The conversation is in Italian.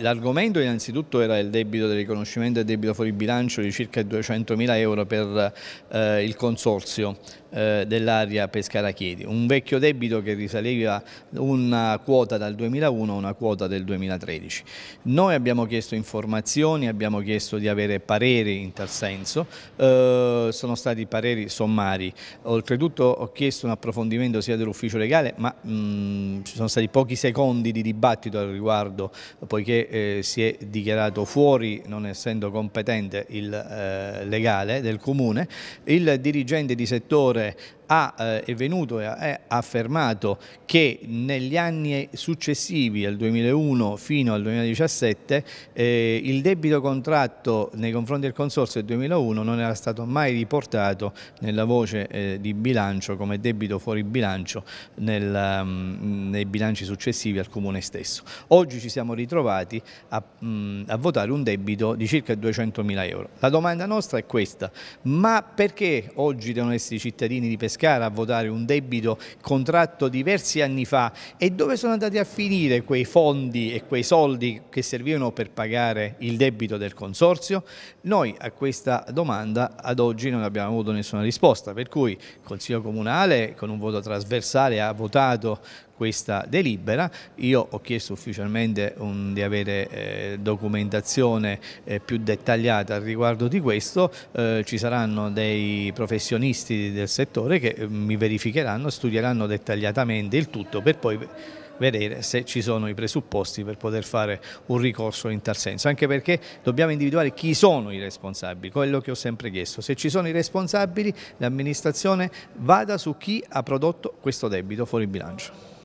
L'argomento innanzitutto era il debito del riconoscimento del debito fuori bilancio di circa 200 mila euro per eh, il consorzio. Eh, dell'area Pescara Chieti, un vecchio debito che risaleva una quota dal 2001 a una quota del 2013. Noi abbiamo chiesto informazioni, abbiamo chiesto di avere pareri in tal senso, eh, sono stati pareri sommari, oltretutto ho chiesto un approfondimento sia dell'ufficio legale ma mh, mm, ci sono stati pochi secondi di dibattito al riguardo poiché eh, si è dichiarato fuori non essendo competente il eh, legale del comune, il dirigente di settore de, ha, eh, è venuto e ha affermato che negli anni successivi al 2001 fino al 2017 eh, il debito contratto nei confronti del Consorzio del 2001 non era stato mai riportato nella voce eh, di bilancio come debito fuori bilancio nel, um, nei bilanci successivi al Comune stesso. Oggi ci siamo ritrovati a, um, a votare un debito di circa 200 mila euro. La domanda nostra è questa, ma perché oggi devono essere i cittadini di Pescara Pescara a votare un debito contratto diversi anni fa e dove sono andati a finire quei fondi e quei soldi che servivano per pagare il debito del consorzio? Noi a questa domanda ad oggi non abbiamo avuto nessuna risposta, per cui il Consiglio Comunale con un voto trasversale ha votato questa delibera. Io ho chiesto ufficialmente un, di avere eh, documentazione eh, più dettagliata al riguardo di questo, eh, ci saranno dei professionisti del settore che eh, mi verificheranno, studieranno dettagliatamente il tutto per poi vedere se ci sono i presupposti per poter fare un ricorso in tal senso, anche perché dobbiamo individuare chi sono i responsabili, quello che ho sempre chiesto, se ci sono i responsabili l'amministrazione vada su chi ha prodotto questo debito fuori bilancio.